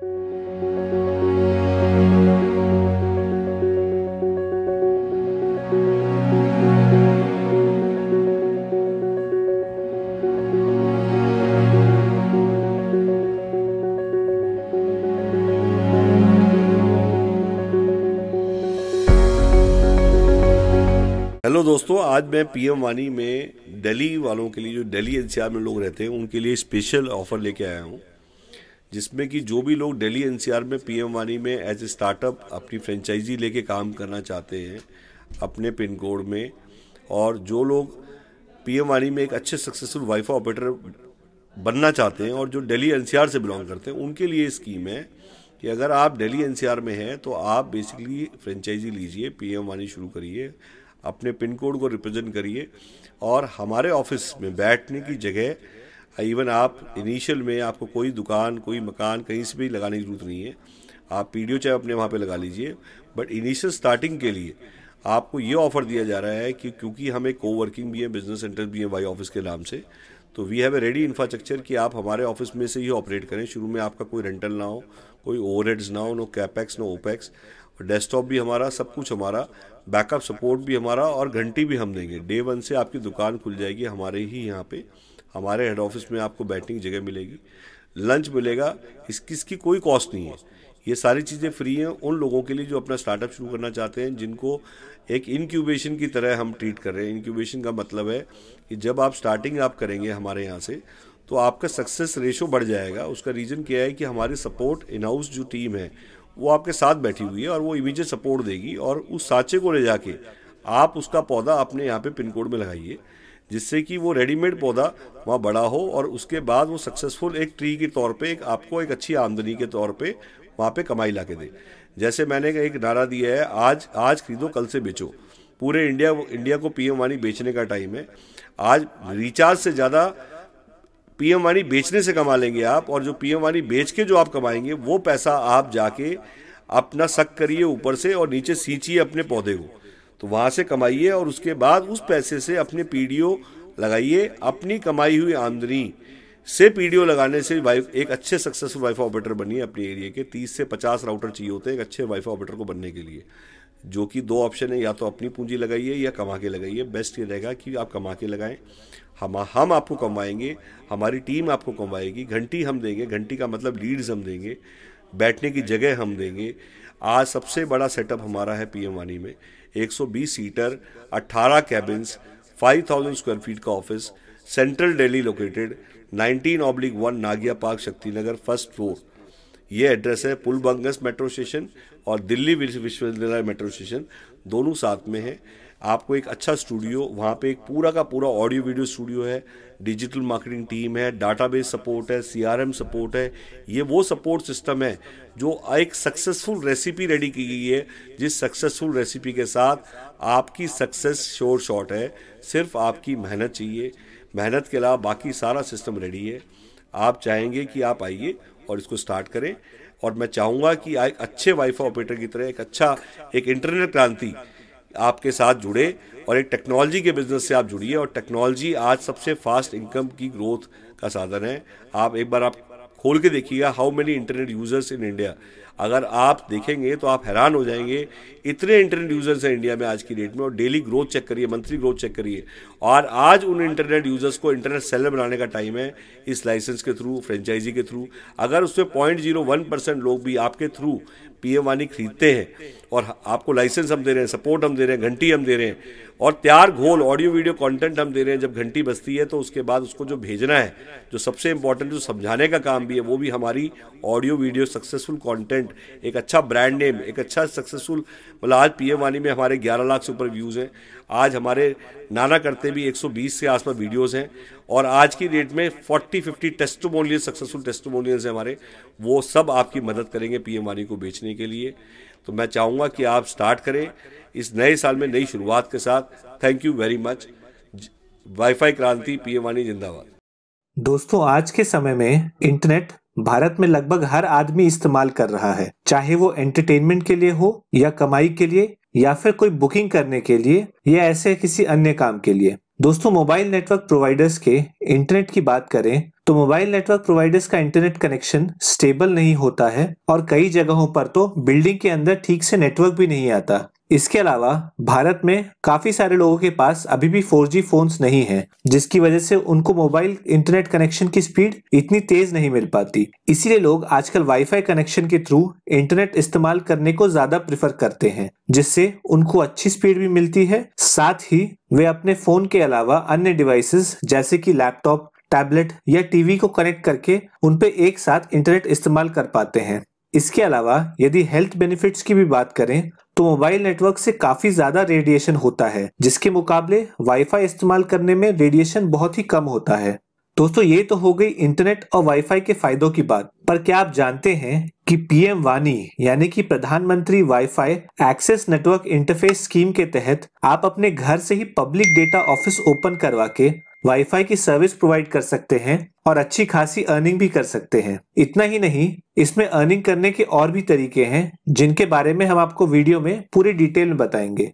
hello दोस्तों आज मैं पीएम वानी में दिल्ली वालों के लिए जो दिल्ली एनसीआर में लोग रहते हैं उनके लिए स्पेशल ऑफर लेके आया हूँ जिसमें कि जो भी लोग दिल्ली एनसीआर में पीएम वानी में एज ए स्टार्टअप अपनी फ्रेंचाइजी लेके काम करना चाहते हैं अपने पिन कोड में और जो लोग पीएम वानी में एक अच्छे सक्सेसफुल वाईफा ऑपरेटर बनना चाहते हैं और जो दिल्ली एनसीआर से बिलोंग करते हैं उनके लिए स्कीम है कि अगर आप दिल्ली एनसीआर में हैं तो आप बेसिकली फ्रेंचाइजी लीजिए पीएम वानी शुरू करिए अपने पिन कोड को रिप्रेजेंट करिए और हमारे ऑफिस में बैठने की जगह इवन आप इनिशियल में आपको कोई दुकान कोई मकान कहीं से भी लगाने की जरूरत नहीं है आप पी चाहे अपने वहाँ पर लगा लीजिए बट इनिशियल स्टार्टिंग के लिए आपको ये ऑफर दिया जा रहा है कि क्योंकि हमें को वर्किंग भी है बिजनेस सेंटर भी है वाई ऑफिस के नाम से तो we have a ready infrastructure कि आप हमारे ऑफिस में से ही ऑपरेट करें शुरू में आपका कोई रेंटल ना हो कोई ओवर ना हो नो कैपेक्स नो ओपेक्स और डेस्कटॉप भी हमारा सब कुछ हमारा बैकअप सपोर्ट भी हमारा और घंटी भी हम देंगे डे वन से आपकी दुकान खुल जाएगी हमारे ही यहाँ पर हमारे हेड ऑफिस में आपको बैठने की जगह मिलेगी लंच मिलेगा इस किसकी कोई कॉस्ट नहीं है ये सारी चीज़ें फ्री हैं उन लोगों के लिए जो अपना स्टार्टअप शुरू करना चाहते हैं जिनको एक इनक्यूबेशन की तरह हम ट्रीट कर रहे हैं इनक्यूबेशन का मतलब है कि जब आप स्टार्टिंग आप करेंगे हमारे यहाँ से तो आपका सक्सेस रेशो बढ़ जाएगा उसका रीज़न क्या है कि हमारी सपोर्ट इन हाउस जो टीम है वो आपके साथ बैठी हुई है और वो इमीजिएट सपोर्ट देगी और उस साचे को ले जाके आप उसका पौधा अपने यहाँ पे पिन कोड में लगाइए जिससे कि वो रेडीमेड पौधा वहाँ बड़ा हो और उसके बाद वो सक्सेसफुल एक ट्री के तौर पे एक आपको एक अच्छी आमदनी के तौर पे वहाँ पे कमाई ला के दे जैसे मैंने एक नारा दिया है आज आज खरीदो कल से बेचो पूरे इंडिया इंडिया को पीएम वाणी बेचने का टाइम है आज रिचार्ज से ज़्यादा एम वाणी बेचने से कमा लेंगे आप और जो एम वाणी बेच के जो आप कमाएंगे वो पैसा आप जाके अपना शक करिए ऊपर से और नीचे सींचिए अपने पौधे को तो वहाँ से कमाइए और उसके बाद उस पैसे से अपने पीडीओ लगाइए अपनी कमाई हुई आमदनी से पीडीओ लगाने से वाइफ एक अच्छे सक्सेसफुल वाईफाई ऑपरेटर बनिए अपने एरिया के तीस से पचास राउटर चाहिए होते हैं एक अच्छे वाईफाई ऑपरेटर को बनने के लिए जो कि दो ऑप्शन है या तो अपनी पूंजी लगाइए या कमा के लगाइए बेस्ट ये रहेगा कि आप कमा के लगाएं हम हम आपको कमाएंगे हमारी टीम आपको कमाएगी घंटी हम देंगे घंटी का मतलब लीड्स हम देंगे बैठने की जगह हम देंगे आज सबसे बड़ा सेटअप हमारा है पीएम वानी में 120 सीटर 18 कैबिन्स 5000 स्क्वायर फीट का office central Delhi located 19 oblique one Nagia park Shakti Nagar first floor ये एड्रेस है पुलबंगस मेट्रो स्टेशन और दिल्ली विश्वविद्यालय मेट्रो स्टेशन दोनों साथ में है आपको एक अच्छा स्टूडियो वहाँ पे एक पूरा का पूरा ऑडियो वीडियो स्टूडियो है डिजिटल मार्केटिंग टीम है डाटाबेस सपोर्ट है सीआरएम सपोर्ट है ये वो सपोर्ट सिस्टम है जो एक सक्सेसफुल रेसिपी रेडी की गई है जिस सक्सेसफुल रेसिपी के साथ आपकी सक्सेस श्योर शॉट है सिर्फ आपकी मेहनत चाहिए मेहनत के अलावा बाकी सारा सिस्टम रेडी है आप चाहेंगे कि आप आइए और इसको स्टार्ट करें और मैं चाहूँगा कि एक अच्छे वाईफाई ऑपरेटर की तरह एक अच्छा एक इंटरनेट क्रांति आपके साथ जुड़े और एक टेक्नोलॉजी के बिजनेस से आप जुड़िए और टेक्नोलॉजी आज सबसे फास्ट इनकम की ग्रोथ का साधन है आप एक बार आप खोल के देखिएगा how many internet users in India अगर आप देखेंगे तो आप हैरान हो जाएंगे इतने इंटरनेट यूजर्स हैं इंडिया में आज की डेट में और डेली ग्रोथ चेक करिए मंथली ग्रोथ चेक करिए और आज उन इंटरनेट यूजर्स को इंटरनेट सेलर बनाने का टाइम है इस लाइसेंस के थ्रू फ्रेंचाइजी के थ्रू अगर उसमें पॉइंट जीरो वन परसेंट लोग भी आपके थ्रू पीएम वानी खरीदते हैं और आपको लाइसेंस हम दे रहे हैं सपोर्ट हम दे रहे हैं घंटी हम दे रहे हैं और तैयार घोल ऑडियो वीडियो कंटेंट हम दे रहे हैं जब घंटी बजती है तो उसके बाद उसको जो भेजना है जो सबसे इंपॉर्टेंट जो समझाने का काम भी है वो भी हमारी ऑडियो वीडियो सक्सेसफुल कंटेंट एक अच्छा ब्रांड नेम एक अच्छा सक्सेसफुल मतलब आज पी वानी में हमारे ग्यारह लाख से ऊपर व्यूज़ हैं आज हमारे नाना करते भी एक से आसपास वीडियोज़ हैं और आज की डेट में 40 50 टेस्टोमोनियल सक्सेसफुल टेस्टोमोनियल्स हैं हमारे वो सब आपकी मदद करेंगे पीएमआरई को बेचने के लिए तो मैं चाहूँगा कि आप स्टार्ट करें इस नए साल में नई शुरुआत के साथ thank you very much WiFi क्रांति पीएमआरई जिंदाबाद दोस्तों आज के समय में इंटरनेट भारत में लगभग हर आदमी इस्तेमाल कर रहा है चाहे वो एंटरटेनमेंट के लिए हो या कमाई के लिए या फिर कोई बुकिंग करने के लिए या ऐसे किसी अन्य काम के लिए दोस्तों मोबाइल नेटवर्क प्रोवाइडर्स के इंटरनेट की बात करें तो मोबाइल नेटवर्क प्रोवाइडर्स का इंटरनेट कनेक्शन स्टेबल नहीं होता है और कई जगहों पर तो बिल्डिंग के अंदर ठीक से नेटवर्क भी नहीं आता इसके अलावा भारत में काफ़ी सारे लोगों के पास अभी भी 4G फोन्स नहीं हैं जिसकी वजह से उनको मोबाइल इंटरनेट कनेक्शन की स्पीड इतनी तेज़ नहीं मिल पाती इसीलिए लोग आजकल वाईफाई कनेक्शन के थ्रू इंटरनेट इस्तेमाल करने को ज़्यादा प्रेफर करते हैं जिससे उनको अच्छी स्पीड भी मिलती है साथ ही वे अपने फ़ोन के अलावा अन्य डिवाइसेस जैसे की लैपटॉप टैबलेट या टीवी को कनेक्ट करके उनपे एक साथ इंटरनेट इस्तेमाल कर पाते हैं इसके अलावा यदि हेल्थ बेनिफिट्स की भी बात करें तो मोबाइल नेटवर्क से काफी ज्यादा रेडिएशन होता है जिसके मुकाबले वाईफाई इस्तेमाल करने में रेडिएशन बहुत ही कम होता है दोस्तों ये तो हो गई इंटरनेट और वाईफाई के फायदों की बात पर क्या आप जानते हैं कि पीएम वानी यानी कि प्रधानमंत्री WiFi access network interface scheme के तहत आप अपने घर से ही पब्लिक डेटा ऑफिस ओपन करवा के वाईफाई की सर्विस प्रोवाइड कर सकते हैं और अच्छी खासी अर्निंग भी कर सकते हैं इतना ही नहीं इसमें अर्निंग करने के और भी तरीके हैं जिनके बारे में हम आपको वीडियो में पूरी डिटेल में बताएंगे